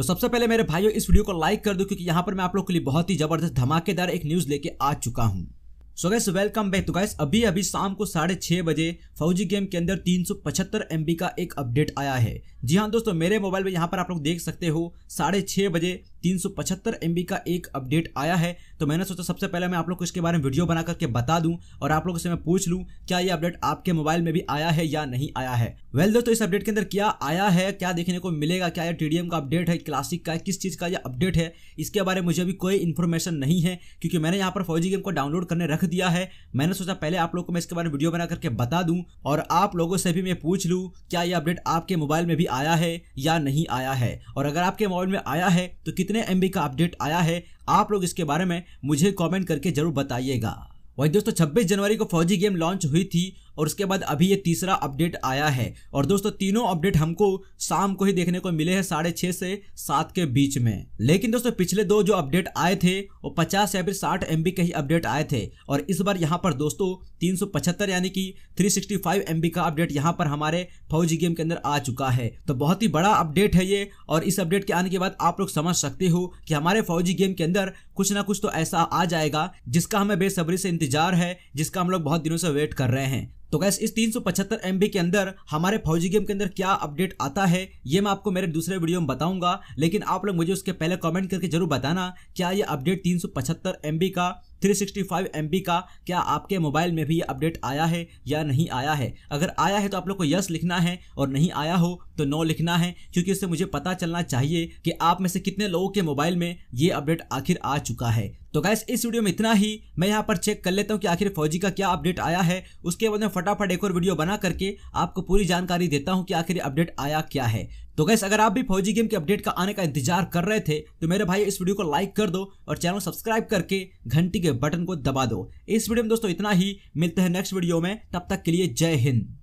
तो सबसे पहले मेरे भाइयों इस वीडियो को लाइक कर दो क्योंकि यहाँ पर मैं आप लोग के लिए बहुत ही जबरदस्त धमाकेदार एक न्यूज लेके आ चुका हूँ सो गैस वेलकम बैक तो गैस अभी अभी शाम को साढ़े छः बजे फौजी गेम के अंदर तीन सौ पचहत्तर एम बी का एक अपडेट आया है जी हाँ दोस्तों मेरे मोबाइल में यहाँ पर आप लोग देख सकते हो साढ़े छः बजे तीन सौ पचहत्तर का एक अपडेट आया है तो मैंने सोचा सबसे पहले मैं आप लोग को इसके बारे में वीडियो बना करके बता दूं और आप लोगों से मैं पूछ लूं क्या ये अपडेट आपके मोबाइल में भी आया है या नहीं आया है वेल well, दोस्तों इस अपडेट के अंदर क्या आया है क्या देखने को मिलेगा क्या यह टीडीएम का अपडेट है क्लासिक का है किस चीज़ का यह अपडेट है इसके बारे में मुझे अभी कोई इन्फॉर्मेशन नहीं है क्योंकि मैंने यहाँ पर फौजी गेम को डाउनलोड करने रख दिया है मैंने सोचा पहले आप लोग को मैं इसके बारे में वीडियो बना करके बता दूँ और आप लोगों से भी मैं पूछ लूँ क्या यह अपडेट आपके मोबाइल में भी आया है या नहीं आया है और अगर आपके मोबाइल में आया है तो कितने कितने एम का अपडेट आया है आप लोग इसके बारे में मुझे कॉमेंट करके जरूर बताइएगा वही दोस्तों 26 जनवरी को फौजी गेम लॉन्च हुई थी और उसके बाद अभी ये तीसरा अपडेट आया है और दोस्तों तीनों अपडेट हमको शाम को ही देखने को मिले हैं साढ़े छः से सात के बीच में लेकिन दोस्तों पिछले दो जो अपडेट आए थे वो पचास या फिर साठ एम के ही अपडेट आए थे और इस बार यहाँ पर दोस्तों तीन यानी कि थ्री सिक्सटी का अपडेट यहाँ पर हमारे फौजी गेम के अंदर आ चुका है तो बहुत ही बड़ा अपडेट है ये और इस अपडेट के आने के बाद आप लोग समझ सकते हो कि हमारे फौजी गेम के अंदर कुछ ना कुछ तो ऐसा आ जाएगा जिसका हमें बेसब्री से इंतजार है जिसका हम लोग बहुत दिनों से वेट कर रहे हैं तो गैस इस तीन सौ एम बी के अंदर हमारे फौजी गेम के अंदर क्या अपडेट आता है ये मैं आपको मेरे दूसरे वीडियो में बताऊंगा लेकिन आप लोग मुझे उसके पहले कमेंट करके जरूर बताना क्या ये अपडेट तीन एम बी का 365 MB का क्या आपके मोबाइल में भी ये अपडेट आया है या नहीं आया है अगर आया है तो आप लोग को यस लिखना है और नहीं आया हो तो नो लिखना है क्योंकि उससे मुझे पता चलना चाहिए कि आप में से कितने लोगों के मोबाइल में ये अपडेट आखिर आ चुका है तो गैस इस वीडियो में इतना ही मैं यहाँ पर चेक कर लेता हूँ कि आखिर फौजी का क्या अपडेट आया है उसके बाद में फटाफट एक और वीडियो बना करके आपको पूरी जानकारी देता हूँ कि आखिर अपडेट आया क्या है तो गैस अगर आप भी फौजी गेम के अपडेट का आने का इंतजार कर रहे थे तो मेरे भाई इस वीडियो को लाइक कर दो और चैनल सब्सक्राइब करके घंटी के बटन को दबा दो इस वीडियो में दोस्तों इतना ही मिलते हैं नेक्स्ट वीडियो में तब तक के लिए जय हिंद